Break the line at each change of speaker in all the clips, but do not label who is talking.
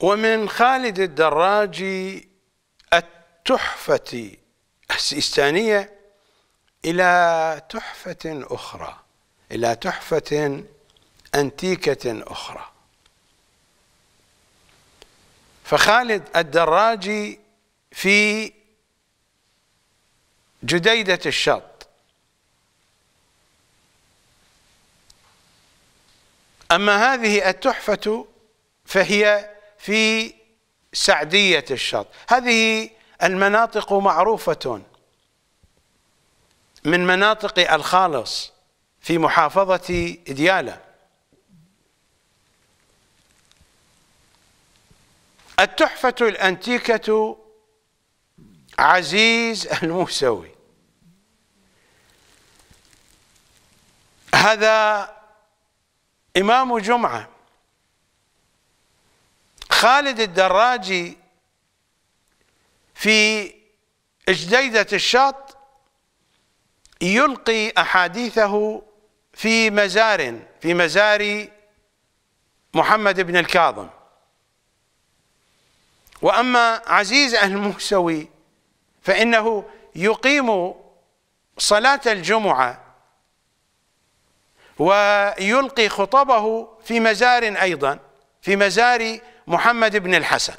ومن خالد الدراجي التحفة السيستانية إلى تحفة أخرى إلى تحفة أنتيكة أخرى فخالد الدراجي في جديدة الشط أما هذه التحفة فهي في سعدية الشط هذه المناطق معروفة من مناطق الخالص في محافظة ديالى التحفة الأنتيكة عزيز الموسوي هذا إمام جمعة خالد الدراجي في جديدة الشاط يلقي أحاديثه في مزار في مزار محمد بن الكاظم وأما عزيز الموسوي فإنه يقيم صلاة الجمعة ويلقي خطبه في مزار أيضا في مزار محمد بن الحسن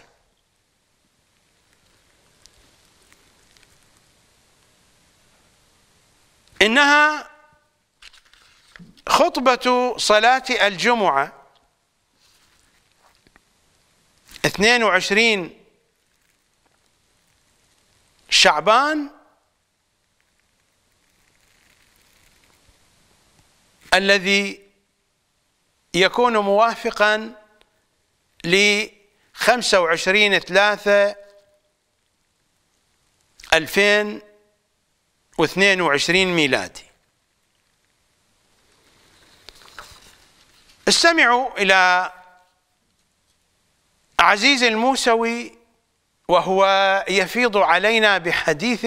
إنها خطبة صلاة الجمعة 22 شعبان الذي يكون موافقا ل 25 3 2022 ميلادي استمعوا إلى عزيز الموسوي وهو يفيض علينا بحديث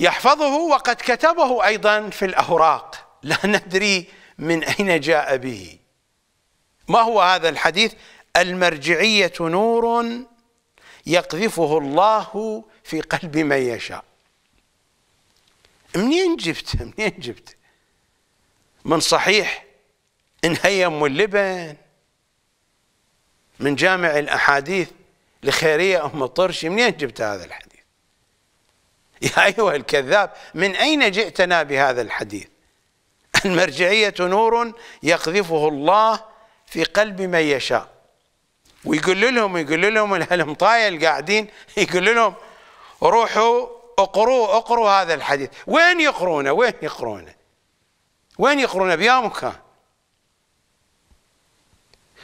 يحفظه وقد كتبه أيضا في الأوراق لا ندري من أين جاء به ما هو هذا الحديث المرجعية نور يقذفه الله في قلب من يشاء منين جبته منين جبته من صحيح إن أم اللبن من جامع الأحاديث لخيرية أم الطرشي منين جبت هذا الحديث يا أيها الكذاب من أين جئتنا بهذا الحديث المرجعية نور يقذفه الله في قلب من يشاء ويقول لهم يقول لهم الهلمطاية القاعدين قاعدين يقول لهم روحوا اقروا اقروا هذا الحديث وين يقرونه وين يقرونه وين يقرونه بيا مكان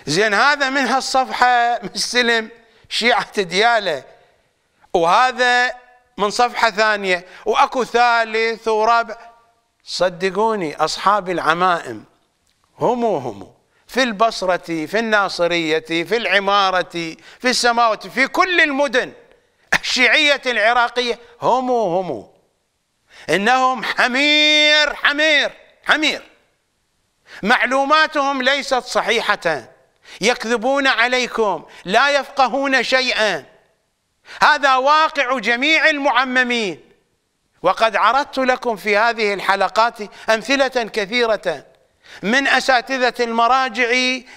زين هذا من هالصفحة مستلم شيعة دياله وهذا من صفحة ثانية وأكو ثالث ورابع صدقوني أصحاب العمائم هم هم في البصرة في الناصرية في العمارة في السماوات في كل المدن الشيعية العراقية هم هم إنهم حمير حمير حمير معلوماتهم ليست صحيحة يكذبون عليكم لا يفقهون شيئا هذا واقع جميع المعممين وقد عرضت لكم في هذه الحلقات أمثلة كثيرة من أساتذة المراجع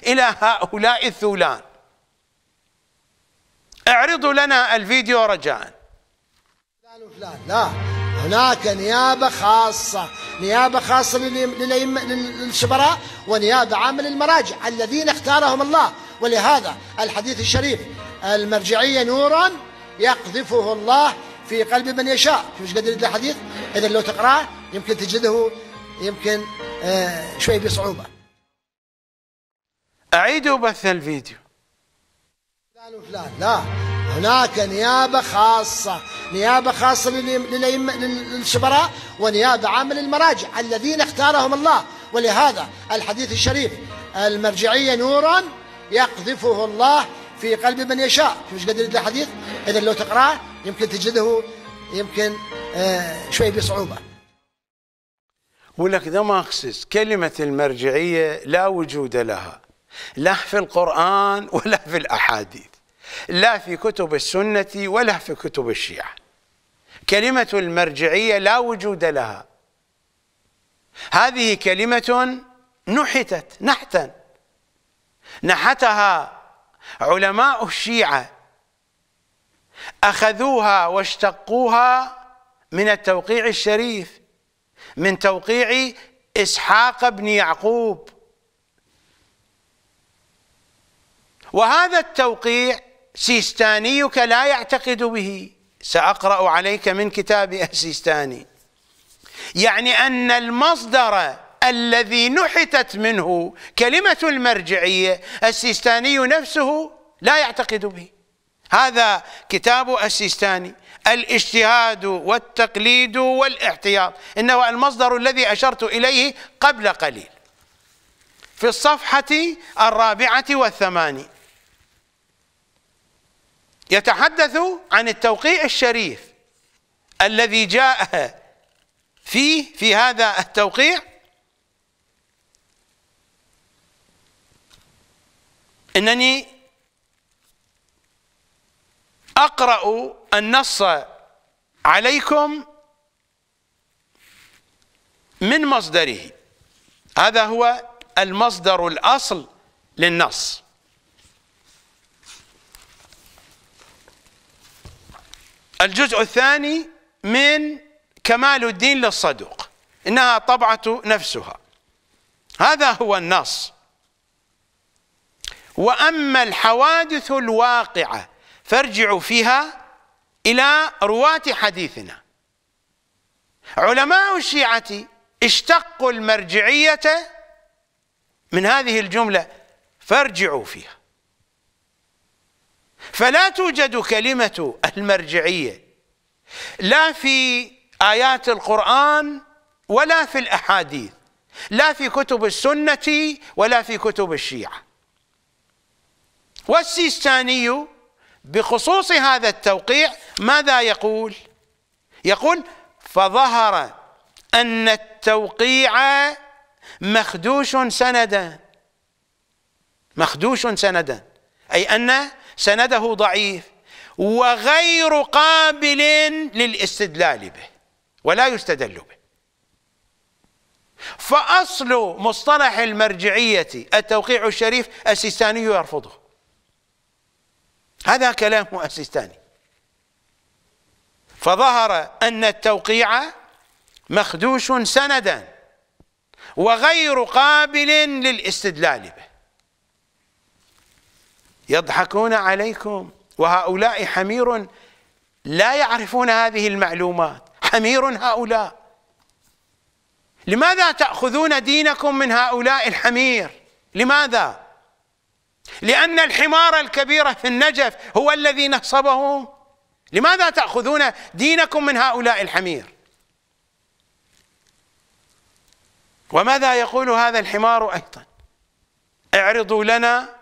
إلى هؤلاء الثولان اعرضوا لنا الفيديو رجاء
فلان لا هناك نيابة خاصة نيابة خاصة للشبراء ونيابة عامة للمراجع الذين اختارهم الله ولهذا الحديث الشريف المرجعية نور يقذفه الله في قلب من يشاء مش قد يريد الحديث إذا لو تقرأه يمكن تجده يمكن آه، شوي بصعوبة
أعيد بث الفيديو
فلان وفلان لا هناك نيابة خاصة نيابة خاصة للشبراء ونيابة عامة للمراجع الذين اختارهم الله ولهذا الحديث الشريف المرجعية نورا يقذفه الله في قلب من يشاء شوف ايش قد الحديث اذا لو تقراه يمكن تجده يمكن آه، شوي بصعوبه
ولك دماغسس كلمة المرجعية لا وجود لها لا في القرآن ولا في الأحاديث لا في كتب السنة ولا في كتب الشيعة كلمة المرجعية لا وجود لها هذه كلمة نحتت نحتا نحتها علماء الشيعة أخذوها واشتقوها من التوقيع الشريف من توقيع إسحاق بن يعقوب وهذا التوقيع سيستانيك لا يعتقد به سأقرأ عليك من كتاب السيستاني يعني أن المصدر الذي نحتت منه كلمة المرجعية السيستاني نفسه لا يعتقد به هذا كتاب السيستاني الاجتهاد والتقليد والاحتياط إنه المصدر الذي أشرت إليه قبل قليل في الصفحة الرابعة والثمانين يتحدث عن التوقيع الشريف الذي جاء فيه في هذا التوقيع أنني أقرأ النص عليكم من مصدره هذا هو المصدر الأصل للنص الجزء الثاني من كمال الدين للصدوق إنها طبعة نفسها هذا هو النص وأما الحوادث الواقعة فارجعوا فيها إلى رواة حديثنا علماء الشيعة اشتقوا المرجعية من هذه الجملة فارجعوا فيها فلا توجد كلمة المرجعية لا في آيات القرآن ولا في الأحاديث لا في كتب السنة ولا في كتب الشيعة والسيستاني بخصوص هذا التوقيع ماذا يقول يقول فظهر أن التوقيع مخدوش سندا مخدوش سندا أي أن سنده ضعيف وغير قابل للاستدلال به ولا يستدل به فأصل مصطلح المرجعية التوقيع الشريف السيستاني يرفضه هذا كلام السيستاني فظهر أن التوقيع مخدوش سندا وغير قابل للاستدلال به يضحكون عليكم وهؤلاء حمير لا يعرفون هذه المعلومات حمير هؤلاء لماذا تأخذون دينكم من هؤلاء الحمير لماذا لأن الحمار الكبير في النجف هو الذي نصبه لماذا تأخذون دينكم من هؤلاء الحمير وماذا يقول هذا الحمار أيضا اعرضوا لنا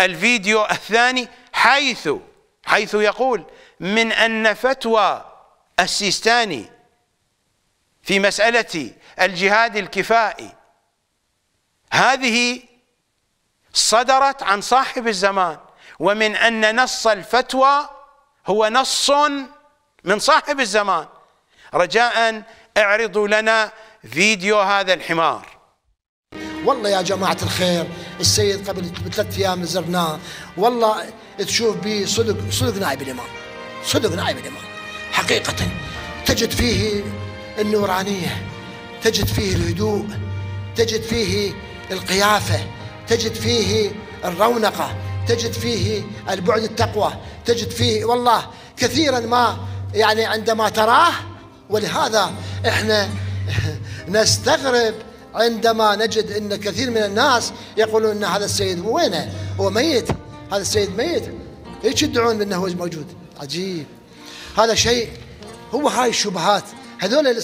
الفيديو الثاني حيث حيث يقول من أن فتوى السيستاني في مسألة الجهاد الكفائي هذه صدرت عن صاحب الزمان ومن أن نص الفتوى هو نص من صاحب الزمان رجاء اعرضوا لنا فيديو هذا الحمار والله يا جماعة الخير السيد قبل ثلاث أيام
زرناه والله تشوف به صدق صدق نائب الإمام صدق نائب الإمام حقيقة تجد فيه النورانية تجد فيه الهدوء تجد فيه القيافة تجد فيه الرونقة تجد فيه البعد التقوى تجد فيه والله كثيرا ما يعني عندما تراه ولهذا احنا نستغرب عندما نجد ان كثير من الناس يقولون ان هذا السيد مو وينه هو ميت هذا السيد ميت ليش يدعون انه هو موجود عجيب هذا شيء هو هاي الشبهات هذول اللي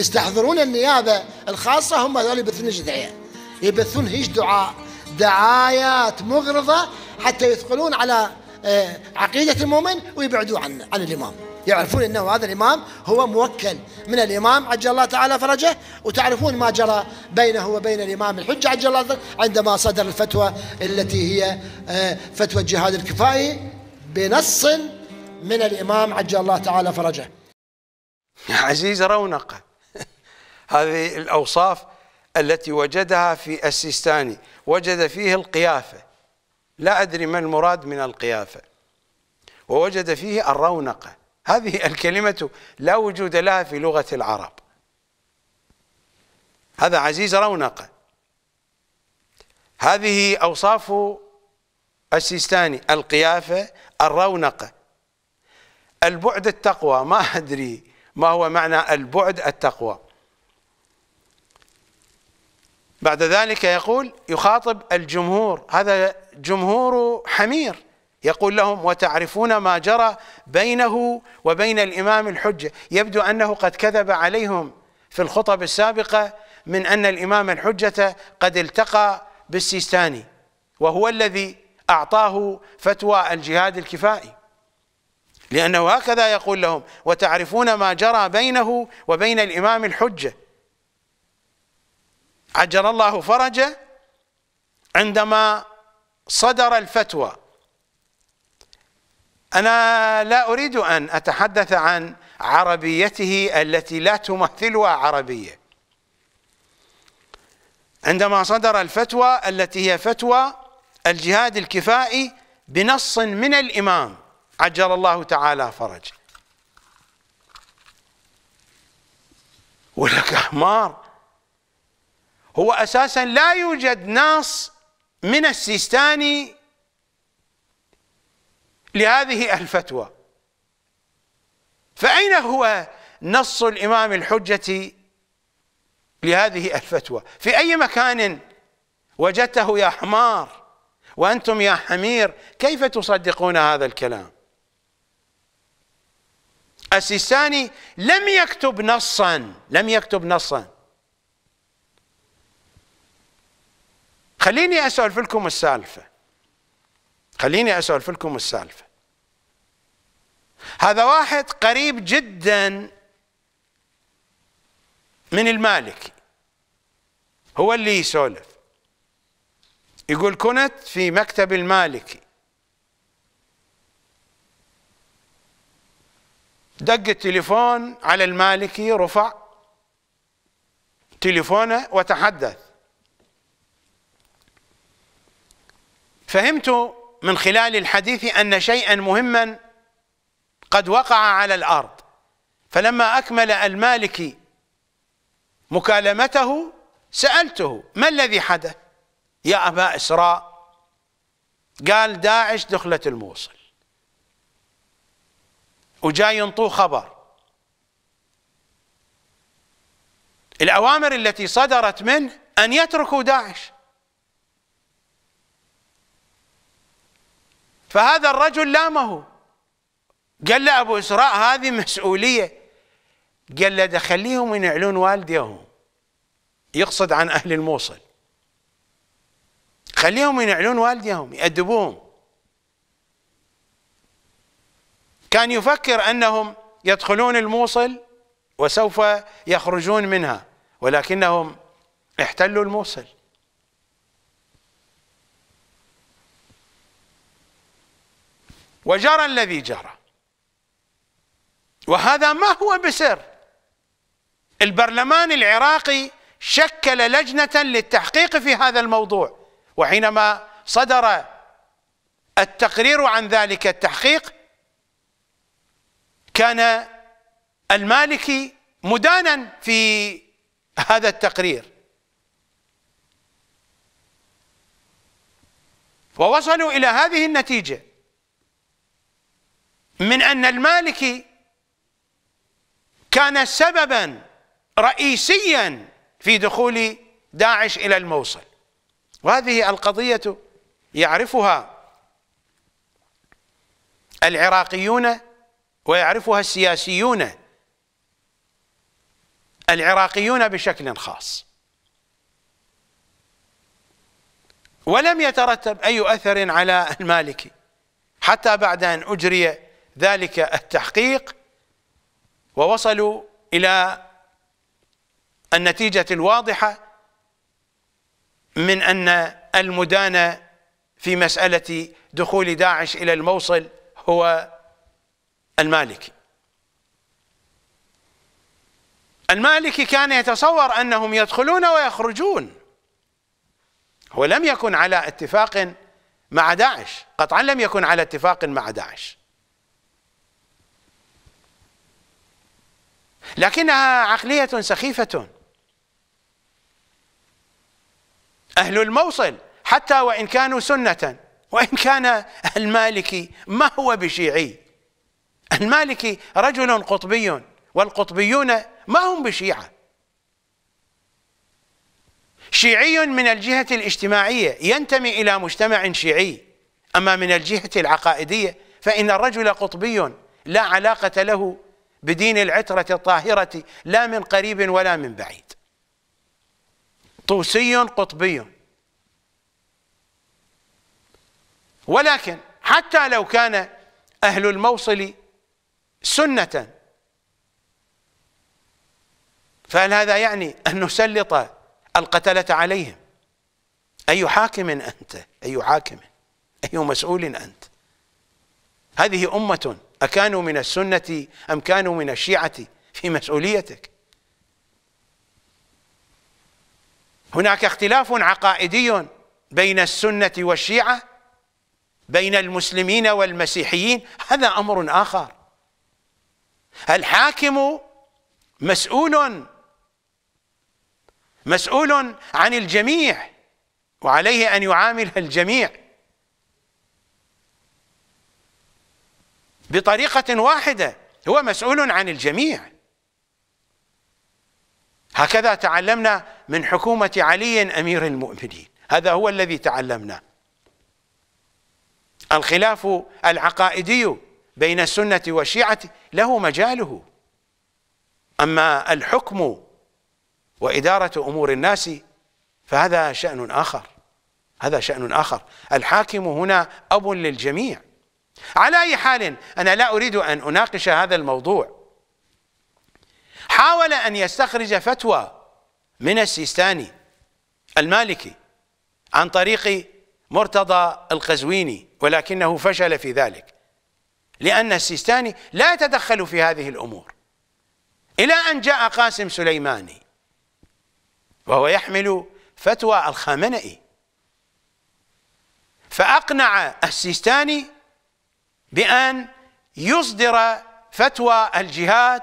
يستحضرون النيابه الخاصه هم هذول اللي دعيه يبثون هيج دعاء دعايات مغرضة حتى يثقلون على آه، عقيدة المؤمن ويبعدوا عن عن الإمام يعرفون أنه هذا الإمام هو موكل من الإمام عجل الله تعالى فرجه وتعرفون ما جرى بينه وبين الإمام الحجة عجل الله عندما صدر الفتوى التي هي آه، فتوى الجهاد الكفائي بنص من الإمام عجل الله تعالى فرجه
عزيز رونقه هذه الأوصاف التي وجدها في السيستاني وجد فيه القيافة لا أدري ما المراد من القيافة ووجد فيه الرونقة هذه الكلمة لا وجود لها في لغة العرب هذا عزيز رونقة هذه أوصاف السيستاني القيافة الرونقة البعد التقوى ما أدري ما هو معنى البعد التقوى بعد ذلك يقول يخاطب الجمهور هذا جمهور حمير يقول لهم وتعرفون ما جرى بينه وبين الإمام الحجة يبدو أنه قد كذب عليهم في الخطب السابقة من أن الإمام الحجة قد التقى بالسيستاني وهو الذي أعطاه فتوى الجهاد الكفائي لأنه هكذا يقول لهم وتعرفون ما جرى بينه وبين الإمام الحجة عجل الله فرجه عندما صدر الفتوى انا لا اريد ان اتحدث عن عربيته التي لا تمثلها عربيه عندما صدر الفتوى التي هي فتوى الجهاد الكفائي بنص من الامام عجل الله تعالى فرج ولك احمار هو أساسا لا يوجد نص من السيستاني لهذه الفتوى فأين هو نص الإمام الحجة لهذه الفتوى في أي مكان وجدته يا حمار وأنتم يا حمير كيف تصدقون هذا الكلام السيستاني لم يكتب نصا لم يكتب نصا خليني اسولف لكم السالفه خليني اسولف لكم السالفه هذا واحد قريب جدا من المالكي هو اللي يسولف يقول كنت في مكتب المالكي دق التليفون على المالكي رفع تليفونه وتحدث فهمت من خلال الحديث أن شيئا مهما قد وقع على الأرض فلما أكمل المالكي مكالمته سألته ما الذي حدث يا أبا إسراء قال داعش دخلت الموصل وجاي ينطو خبر الأوامر التي صدرت منه أن يتركوا داعش فهذا الرجل لامه قال له ابو اسراء هذه مسؤوليه قال له دخليهم ينعلون والديهم يقصد عن اهل الموصل خليهم ينعلون والديهم يأدبوهم كان يفكر انهم يدخلون الموصل وسوف يخرجون منها ولكنهم احتلوا الموصل وجرى الذي جرى وهذا ما هو بسر البرلمان العراقي شكل لجنة للتحقيق في هذا الموضوع وحينما صدر التقرير عن ذلك التحقيق كان المالكي مدانا في هذا التقرير ووصلوا إلى هذه النتيجة من أن المالكي كان سببا رئيسيا في دخول داعش إلى الموصل وهذه القضية يعرفها العراقيون ويعرفها السياسيون العراقيون بشكل خاص ولم يترتب أي أثر على المالكي حتى بعد أن أجري ذلك التحقيق ووصلوا إلى النتيجة الواضحة من أن المدانة في مسألة دخول داعش إلى الموصل هو المالكي المالكي كان يتصور أنهم يدخلون ويخرجون هو لم يكن على اتفاق مع داعش قطعا لم يكن على اتفاق مع داعش لكنها عقلية سخيفة أهل الموصل حتى وإن كانوا سنة وإن كان المالكي ما هو بشيعي المالكي رجل قطبي والقطبيون ما هم بشيعة شيعي من الجهة الاجتماعية ينتمي إلى مجتمع شيعي أما من الجهة العقائدية فإن الرجل قطبي لا علاقة له بدين العترة الطاهرة لا من قريب ولا من بعيد طوسي قطبي ولكن حتى لو كان أهل الموصل سنة فهل هذا يعني أن نسلط القتلة عليهم أي حاكم أنت أي حاكم أي مسؤول أنت هذه أمة أكانوا من السنة أم كانوا من الشيعة في مسؤوليتك هناك اختلاف عقائدي بين السنة والشيعة بين المسلمين والمسيحيين هذا أمر آخر الحاكم مسؤول مسؤول عن الجميع وعليه أن يعامل الجميع بطريقة واحدة هو مسؤول عن الجميع هكذا تعلمنا من حكومة علي أمير المؤمنين هذا هو الذي تعلمناه الخلاف العقائدي بين السنة والشيعة له مجاله أما الحكم وإدارة أمور الناس فهذا شأن آخر هذا شأن آخر الحاكم هنا أب للجميع على أي حال أنا لا أريد أن أناقش هذا الموضوع حاول أن يستخرج فتوى من السيستاني المالكي عن طريق مرتضى القزويني ولكنه فشل في ذلك لأن السيستاني لا يتدخل في هذه الأمور إلى أن جاء قاسم سليماني وهو يحمل فتوى الخامنئي فأقنع السيستاني بأن يصدر فتوى الجهاد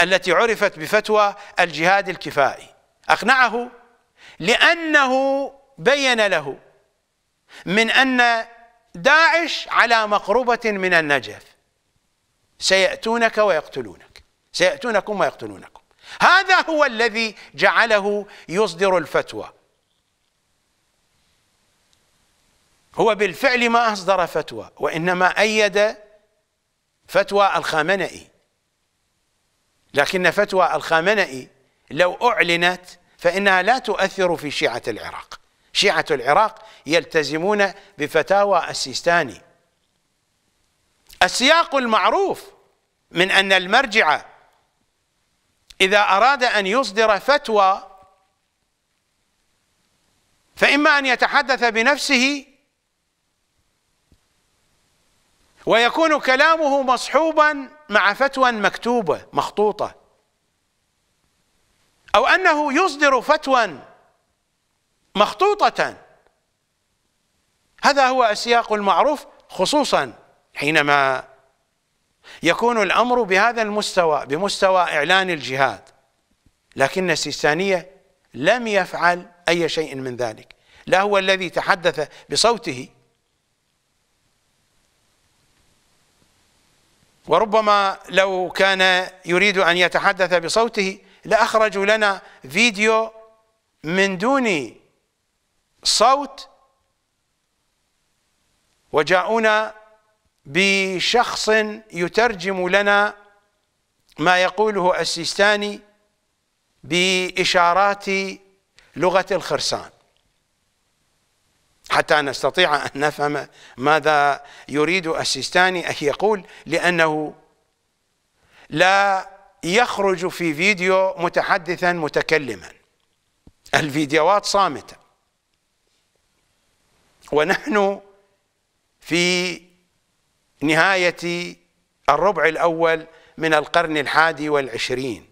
التي عرفت بفتوى الجهاد الكفائي أقنعه لأنه بين له من أن داعش على مقربة من النجف سيأتونك ويقتلونك سيأتونكم ويقتلونكم هذا هو الذي جعله يصدر الفتوى هو بالفعل ما أصدر فتوى وإنما أيد فتوى الخامنئي لكن فتوى الخامنئي لو أعلنت فإنها لا تؤثر في شيعة العراق شيعة العراق يلتزمون بفتاوى السيستاني السياق المعروف من أن المرجع إذا أراد أن يصدر فتوى فإما أن يتحدث بنفسه ويكون كلامه مصحوبا مع فتوى مكتوبة مخطوطة أو أنه يصدر فتوى مخطوطة هذا هو السياق المعروف خصوصا حينما يكون الأمر بهذا المستوى بمستوى إعلان الجهاد لكن السيستانية لم يفعل أي شيء من ذلك لا هو الذي تحدث بصوته وربما لو كان يريد أن يتحدث بصوته لأخرجوا لنا فيديو من دون صوت وجاءونا بشخص يترجم لنا ما يقوله السيستاني بإشارات لغة الخرسان حتى نستطيع أن نفهم ماذا يريد السيستاني أن يقول لأنه لا يخرج في فيديو متحدثا متكلما الفيديوهات صامتة ونحن في نهاية الربع الأول من القرن الحادي والعشرين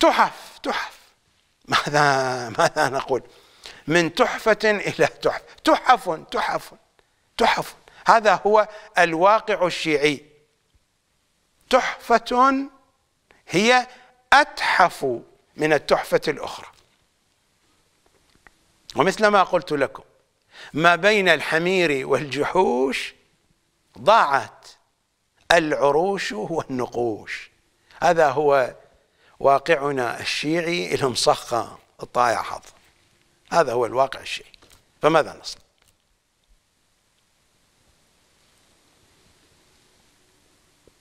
تحف تحف ماذا ماذا نقول من تحفة إلى تحف تحف تحف تحف هذا هو الواقع الشيعي تحفة هي أتحف من التحفة الأخرى ومثل ما قلت لكم ما بين الحمير والجحوش ضاعت العروش والنقوش هذا هو واقعنا الشيعي لهم صخة الطايع حظ هذا هو الواقع الشيعي فماذا نصنع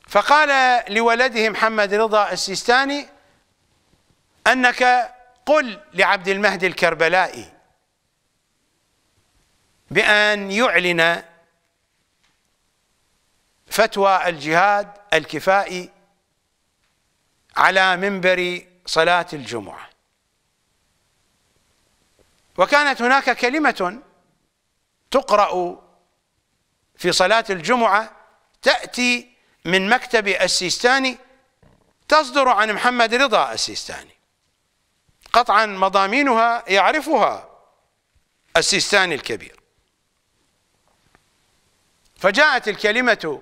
فقال لولده محمد رضا السيستاني أنك قل لعبد المهدي الكربلائي بأن يعلن فتوى الجهاد الكفائي على منبر صلاة الجمعة وكانت هناك كلمة تقرأ في صلاة الجمعة تأتي من مكتب السيستاني تصدر عن محمد رضا السيستاني قطعا مضامينها يعرفها السيستاني الكبير فجاءت الكلمة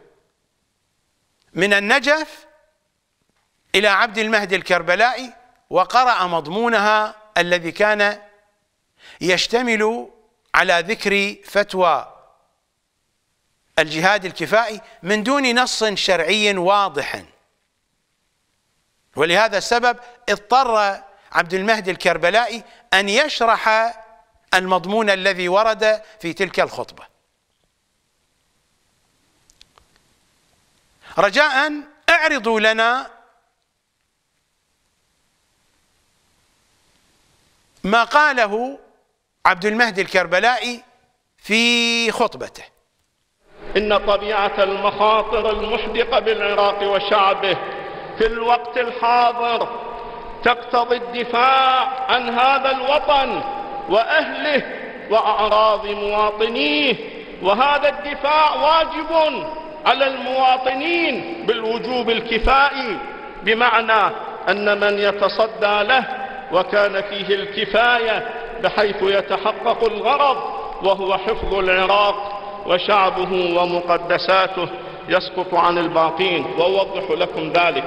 من النجف إلى عبد المهدي الكربلائي وقرأ مضمونها الذي كان يشتمل على ذكر فتوى الجهاد الكفائي من دون نص شرعي واضح ولهذا السبب اضطر عبد المهدي الكربلائي أن يشرح المضمون الذي ورد في تلك الخطبة رجاء اعرضوا لنا ما قاله
عبد المهدي الكربلائي في خطبته إن طبيعة المخاطر المحدقة بالعراق وشعبه في الوقت الحاضر تقتضي الدفاع عن هذا الوطن وأهله وأعراض مواطنيه وهذا الدفاع واجب على المواطنين بالوجوب الكفائي بمعنى أن من يتصدى له وكان فيه الكفاية بحيث يتحقق الغرض وهو حفظ العراق وشعبه ومقدساته يسقط عن الباقين وأوضح لكم ذلك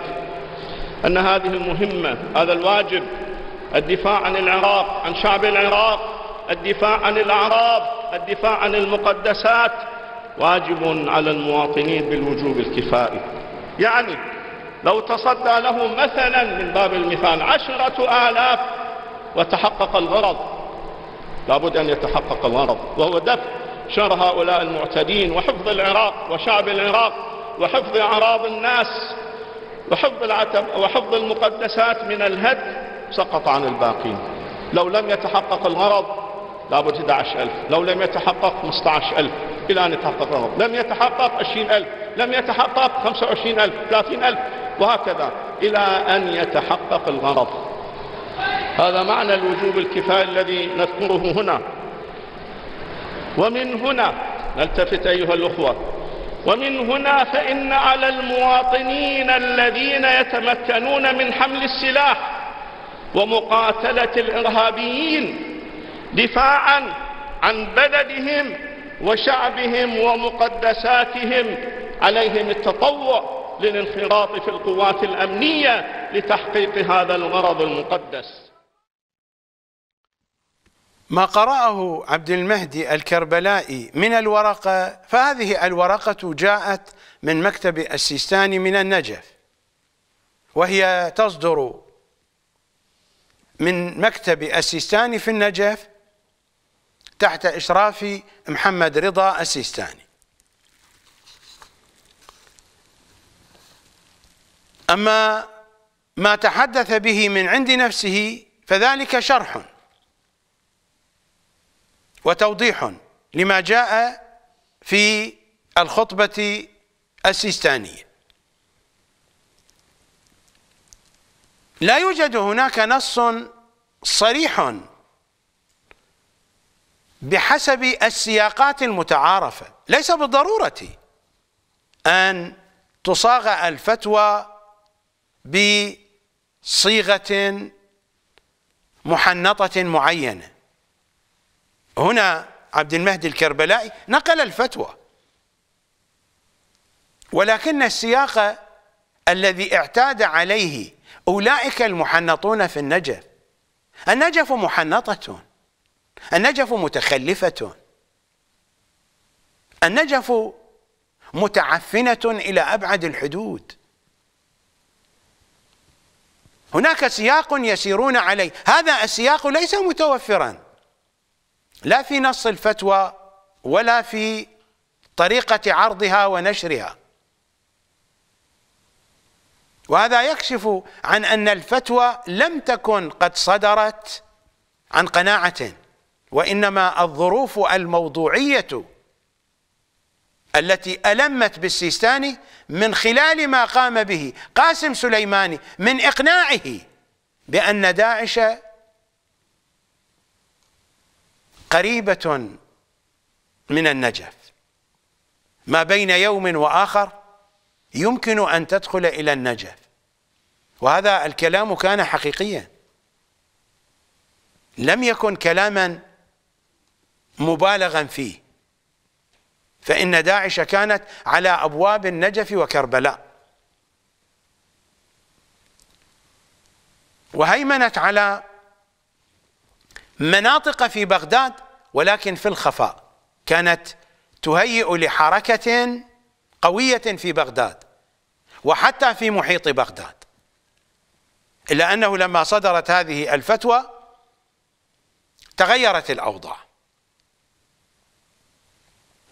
أن هذه المهمة هذا الواجب الدفاع عن العراق عن شعب العراق الدفاع عن الأعراب الدفاع عن المقدسات واجب على المواطنين بالوجوب الكفائي يعني لو تصدى له مثلا من باب المثال عشرة آلاف وتحقق الغرض لابد أن يتحقق الغرض وهو دفع شر هؤلاء المعتدين وحفظ العراق وشعب العراق وحفظ أعراض الناس وحفظ, العتب وحفظ المقدسات من الهد سقط عن الباقين لو لم يتحقق الغرض لابد 11000 لو لم يتحقق 15000 إلى أن يتحقق الغرض لم يتحقق 20000 لم يتحقق 25000 30000 وهكذا إلى أن يتحقق الغرض هذا معنى الوجوب الكفاية الذي نذكره هنا ومن هنا نلتفت أيها الأخوة ومن هنا فإن على المواطنين الذين يتمكنون من حمل السلاح ومقاتلة الإرهابيين دفاعا عن بلدهم وشعبهم ومقدساتهم عليهم التطوع للانخراط في القوات الأمنية لتحقيق هذا الغرض المقدس
ما قرأه عبد المهدي الكربلائي من الورقة فهذه الورقة جاءت من مكتب السيستاني من النجف وهي تصدر من مكتب السيستاني في النجف تحت إشراف محمد رضا السيستاني أما ما تحدث به من عند نفسه فذلك شرح وتوضيح لما جاء في الخطبة السيستانية لا يوجد هناك نص صريح بحسب السياقات المتعارفة ليس بالضرورة أن تصاغ الفتوى بصيغة محنطة معينة هنا عبد المهدي الكربلائي نقل الفتوى ولكن السياق الذي اعتاد عليه أولئك المحنطون في النجف النجف محنطة النجف متخلفة النجف متعفنة إلى أبعد الحدود هناك سياق يسيرون عليه هذا السياق ليس متوفرا لا في نص الفتوى ولا في طريقة عرضها ونشرها وهذا يكشف عن أن الفتوى لم تكن قد صدرت عن قناعة وإنما الظروف الموضوعية التي ألمت بالسيستاني من خلال ما قام به قاسم سليماني من إقناعه بأن داعش قريبة من النجف ما بين يوم وآخر يمكن أن تدخل إلى النجف وهذا الكلام كان حقيقيا لم يكن كلاما مبالغا فيه فإن داعش كانت على أبواب النجف وكربلاء وهيمنت على مناطق في بغداد ولكن في الخفاء كانت تهيئ لحركة قوية في بغداد وحتى في محيط بغداد إلا أنه لما صدرت هذه الفتوى تغيرت الأوضاع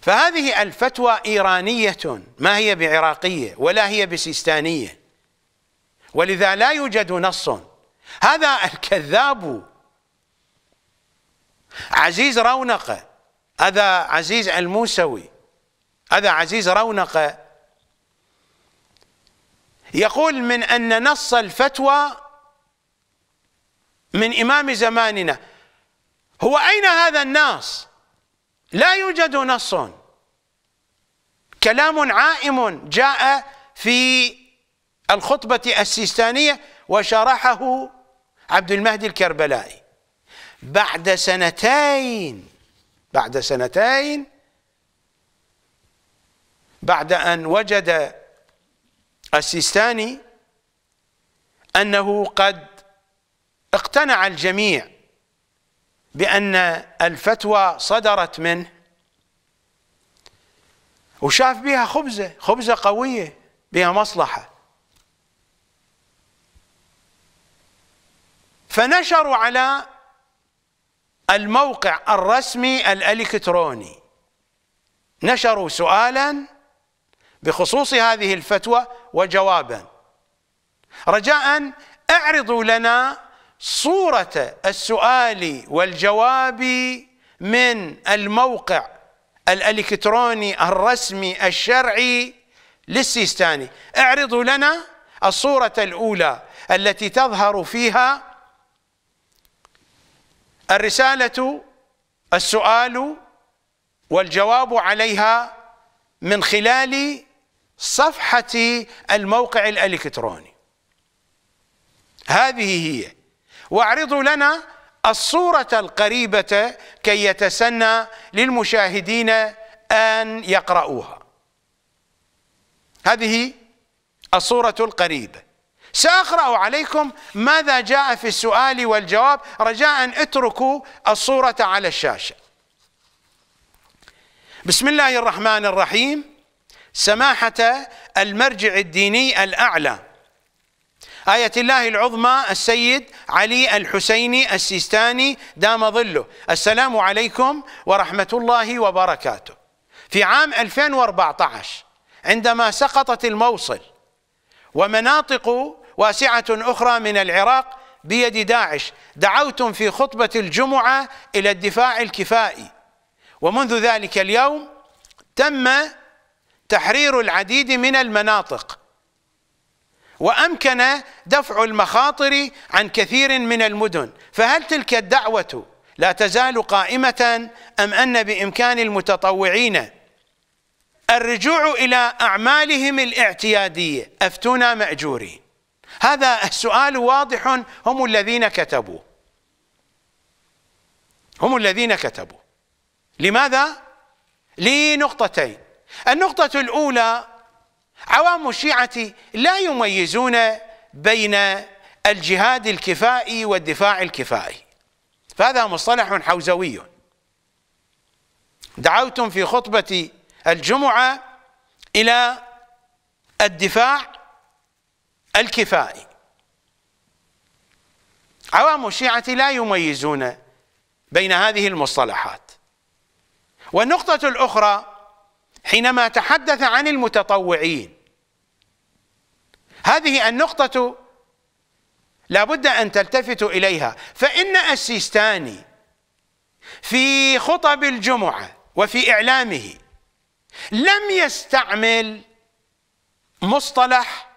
فهذه الفتوى إيرانية ما هي بعراقية ولا هي بسيستانية ولذا لا يوجد نص هذا الكذاب عزيز رونقه هذا عزيز الموسوي هذا عزيز رونقه يقول من أن نص الفتوى من إمام زماننا هو أين هذا الناس؟ لا يوجد نص كلام عائم جاء في الخطبة السيستانية وشرحه عبد المهدي الكربلائي بعد سنتين بعد سنتين بعد أن وجد السيستاني أنه قد اقتنع الجميع بأن الفتوى صدرت منه وشاف بها خبزة خبزة قوية بها مصلحة فنشروا على الموقع الرسمي الالكتروني نشروا سؤالا بخصوص هذه الفتوى وجوابا رجاء اعرضوا لنا صورة السؤال والجواب من الموقع الالكتروني الرسمي الشرعي للسيستاني اعرضوا لنا الصورة الأولى التي تظهر فيها الرسالة السؤال والجواب عليها من خلال صفحة الموقع الإلكتروني هذه هي واعرضوا لنا الصورة القريبة كي يتسنى للمشاهدين أن يقرؤوها هذه الصورة القريبة سأقرأ عليكم ماذا جاء في السؤال والجواب رجاء اتركوا الصورة على الشاشة بسم الله الرحمن الرحيم سماحة المرجع الديني الأعلى آية الله العظمى السيد علي الحسيني السيستاني دام ظله السلام عليكم ورحمة الله وبركاته في عام 2014 عندما سقطت الموصل ومناطق واسعة أخرى من العراق بيد داعش دعوتم في خطبة الجمعة إلى الدفاع الكفائي ومنذ ذلك اليوم تم تحرير العديد من المناطق وامكن دفع المخاطر عن كثير من المدن فهل تلك الدعوه لا تزال قائمه ام ان بامكان المتطوعين الرجوع الى اعمالهم الاعتياديه افتونا ماجورين هذا السؤال واضح هم الذين كتبوا هم الذين كتبوا لماذا لنقطتين النقطه الاولى عوام الشيعة لا يميزون بين الجهاد الكفائي والدفاع الكفائي فهذا مصطلح حوزوي دعوتم في خطبة الجمعة إلى الدفاع الكفائي عوام الشيعة لا يميزون بين هذه المصطلحات والنقطة الأخرى حينما تحدث عن المتطوعين هذه النقطة لابد أن تلتفتوا إليها فإن السيستاني في خطب الجمعة وفي إعلامه لم يستعمل مصطلح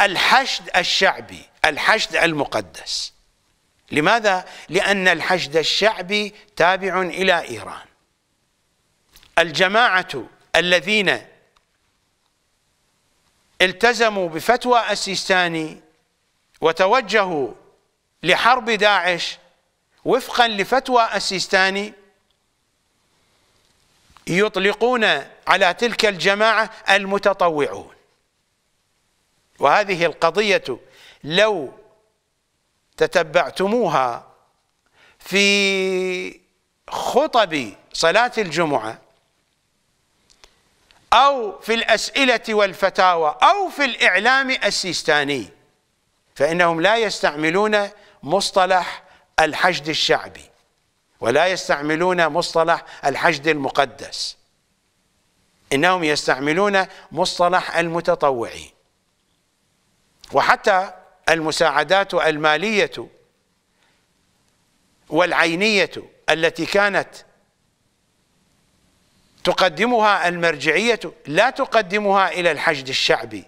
الحشد الشعبي الحشد المقدس لماذا؟ لأن الحشد الشعبي تابع إلى إيران الجماعة الذين التزموا بفتوى السيستاني وتوجهوا لحرب داعش وفقا لفتوى السيستاني يطلقون على تلك الجماعة المتطوعون وهذه القضية لو تتبعتموها في خطب صلاة الجمعة أو في الأسئلة والفتاوى أو في الإعلام السيستاني فإنهم لا يستعملون مصطلح الحشد الشعبي ولا يستعملون مصطلح الحشد المقدس إنهم يستعملون مصطلح المتطوعين وحتى المساعدات المالية والعينية التي كانت تقدمها المرجعية لا تقدمها إلى الحشد الشعبي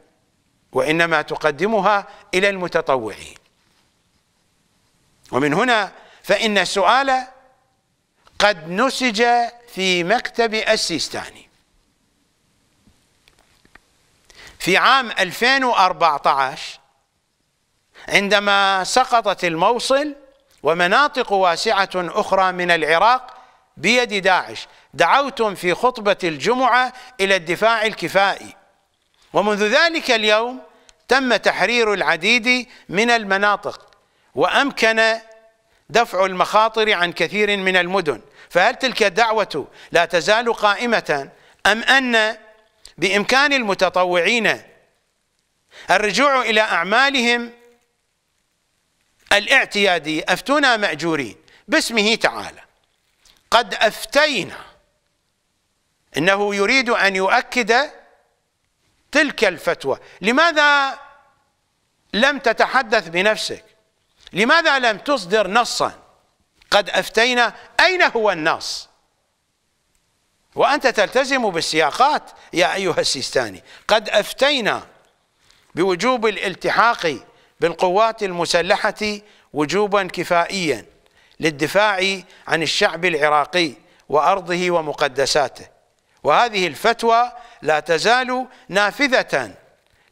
وإنما تقدمها إلى المتطوعين ومن هنا فإن السؤال قد نسج في مكتب السيستاني في عام 2014 عندما سقطت الموصل ومناطق واسعة أخرى من العراق بيد داعش دعوتم في خطبة الجمعة إلى الدفاع الكفائي ومنذ ذلك اليوم تم تحرير العديد من المناطق وأمكن دفع المخاطر عن كثير من المدن فهل تلك الدعوة لا تزال قائمة أم أن بإمكان المتطوعين الرجوع إلى أعمالهم الاعتيادية أفتونا مأجورين باسمه تعالى قد أفتينا انه يريد ان يؤكد تلك الفتوى لماذا لم تتحدث بنفسك لماذا لم تصدر نصا قد افتينا اين هو النص وانت تلتزم بالسياقات يا ايها السيستاني قد افتينا بوجوب الالتحاق بالقوات المسلحه وجوبا كفائيا للدفاع عن الشعب العراقي وارضه ومقدساته وهذه الفتوى لا تزال نافذة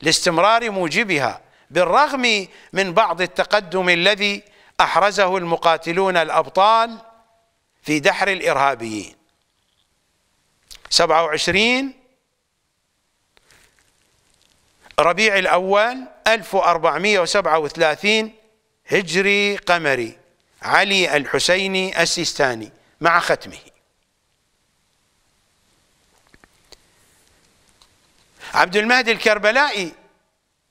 لاستمرار موجبها بالرغم من بعض التقدم الذي أحرزه المقاتلون الأبطال في دحر الإرهابيين 27 ربيع الأول 1437 هجري قمري علي الحسيني السيستاني مع ختمه عبد المهدي الكربلائي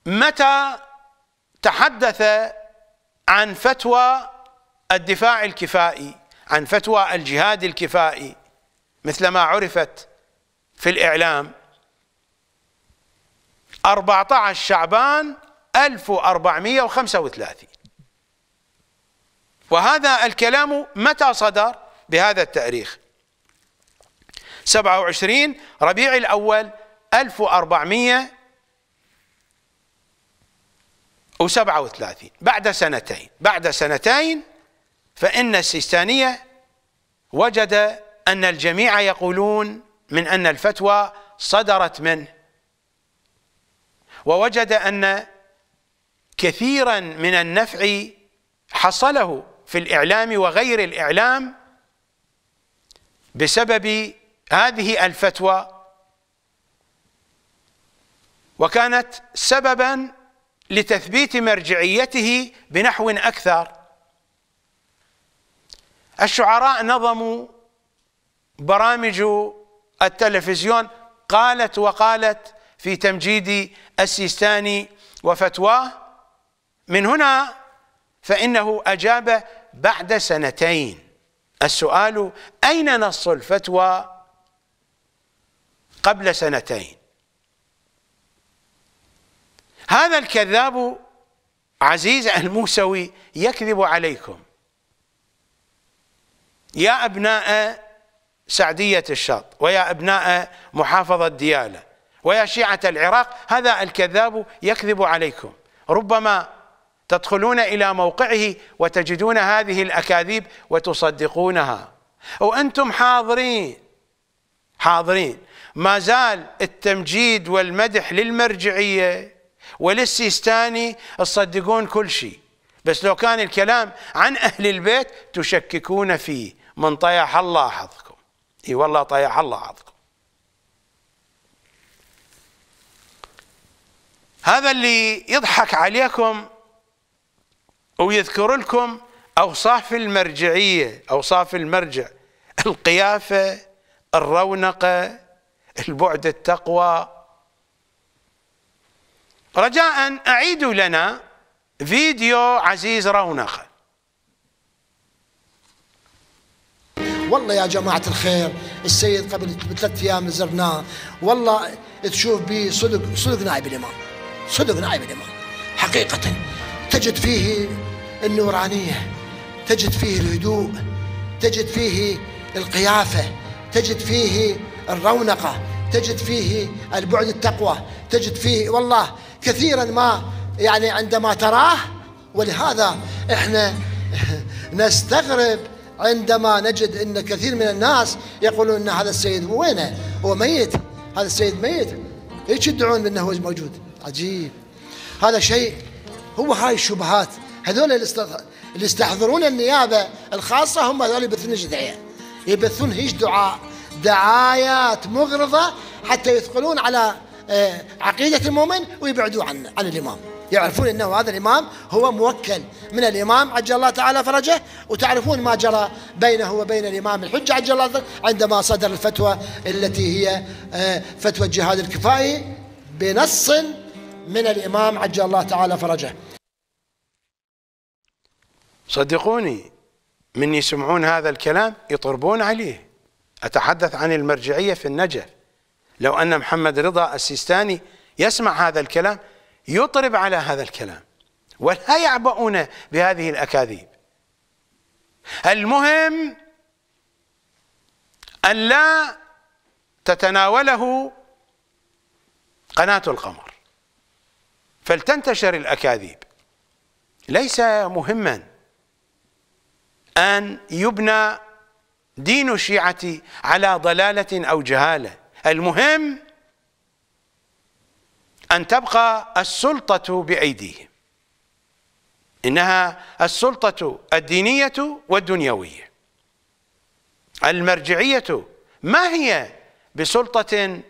متى تحدث عن فتوى الدفاع الكفائي عن فتوى الجهاد الكفائي مثل ما عرفت في الإعلام 14 شعبان 1435 وهذا الكلام متى صدر بهذا التاريخ 27 ربيع الأول 1437 بعد سنتين بعد سنتين فإن السيستانية وجد أن الجميع يقولون من أن الفتوى صدرت منه ووجد أن كثيرا من النفع حصله في الإعلام وغير الإعلام بسبب هذه الفتوى وكانت سببا لتثبيت مرجعيته بنحو اكثر الشعراء نظموا برامج التلفزيون قالت وقالت في تمجيد السيستاني وفتواه من هنا فإنه أجاب بعد سنتين السؤال أين نص الفتوى قبل سنتين هذا الكذاب عزيز الموسوي يكذب عليكم يا أبناء سعدية الشاط ويا أبناء محافظة ديالة ويا شيعة العراق هذا الكذاب يكذب عليكم ربما تدخلون إلى موقعه وتجدون هذه الأكاذيب وتصدقونها وأنتم حاضرين حاضرين ما زال التمجيد والمدح للمرجعية وللسيستاني تصدقون كل شيء بس لو كان الكلام عن أهل البيت تشككون فيه من طيح الله حظكم اي والله طيح الله حظكم هذا اللي يضحك عليكم ويذكر لكم أوصاف المرجعية أوصاف المرجع القيافة الرونقة البعد التقوى رجاء أعيدوا لنا فيديو عزيز رونقه
والله يا جماعة الخير السيد قبل ثلاث أيام زرناه والله تشوف به صدق صدق نائب الإمام صدق نائب الإمام حقيقة تجد فيه النورانية تجد فيه الهدوء تجد فيه القيافة تجد فيه الرونقة تجد فيه البعد التقوى تجد فيه والله كثيرا ما يعني عندما تراه ولهذا احنا نستغرب عندما نجد ان كثير من الناس يقولون ان هذا السيد وينه؟ هو ميت هذا السيد ميت ليش يدعون انه موجود؟ عجيب هذا شيء هو هاي الشبهات هذول اللي يستحضرون النيابه الخاصه هم هذول يبثون ايش دعاء يبثون ايش دعاء دعايات مغرضه حتى يثقلون على آه، عقيدة المؤمن ويبعدوا عن عن الإمام يعرفون أنه هذا الإمام هو موكل من الإمام عجل الله تعالى فرجه وتعرفون ما جرى بينه وبين الإمام الحجة عجل الله عندما صدر الفتوى التي هي آه، فتوى الجهاد الكفائي بنص من الإمام عجل الله تعالى فرجه
صدقوني من يسمعون هذا الكلام يطربون عليه أتحدث عن المرجعية في النجف لو أن محمد رضا السيستاني يسمع هذا الكلام يطرب على هذا الكلام ولا يعبؤون بهذه الأكاذيب المهم أن لا تتناوله قناة القمر فلتنتشر الأكاذيب ليس مهما أن يبنى دين الشيعة على ضلالة أو جهالة المهم أن تبقى السلطة بأيديهم إنها السلطة الدينية والدنيوية المرجعية ما هي بسلطة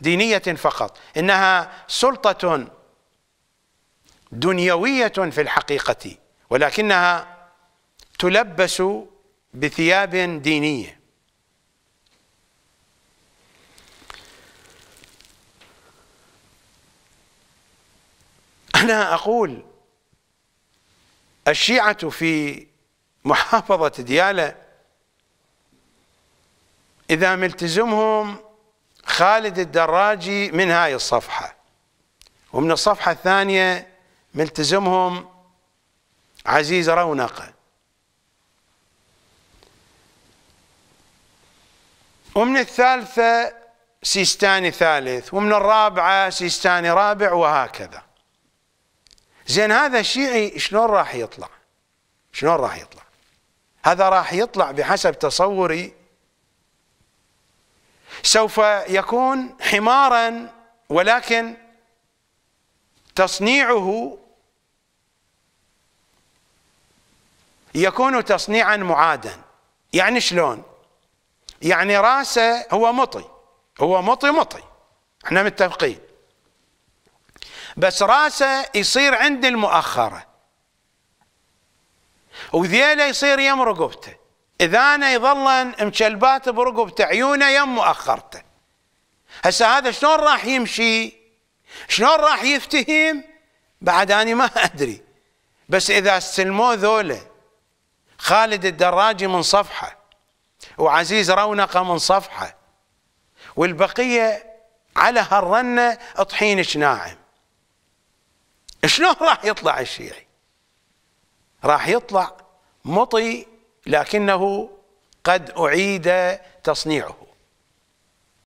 دينية فقط إنها سلطة دنيوية في الحقيقة ولكنها تلبس بثياب دينيه أنا أقول الشيعة في محافظة ديالى إذا ملتزمهم خالد الدراجي من هاي الصفحة ومن الصفحة الثانية ملتزمهم عزيز رونقه ومن الثالثة سيستاني ثالث ومن الرابعة سيستاني رابع وهكذا زين هذا الشيعي شلون راح يطلع شلون راح يطلع هذا راح يطلع بحسب تصوري سوف يكون حمارا ولكن تصنيعه يكون تصنيعا معادا يعني شلون يعني راسه هو مطي هو مطي مطي احنا متفقين بس راسه يصير عند المؤخرة وذيله يصير يم رقبته اذانه يظلن مشلبات برقبته عيونه يم مؤخرته هسه هذا شلون راح يمشي شلون راح يفتهم بعد أنا ما أدري بس إذا استلموا ذوله خالد الدراجي من صفحة وعزيز رونقه من صفحة والبقية على هالرنة طحينش ناعم شلون راح يطلع الشيعي راح يطلع مطي لكنه قد أعيد تصنيعه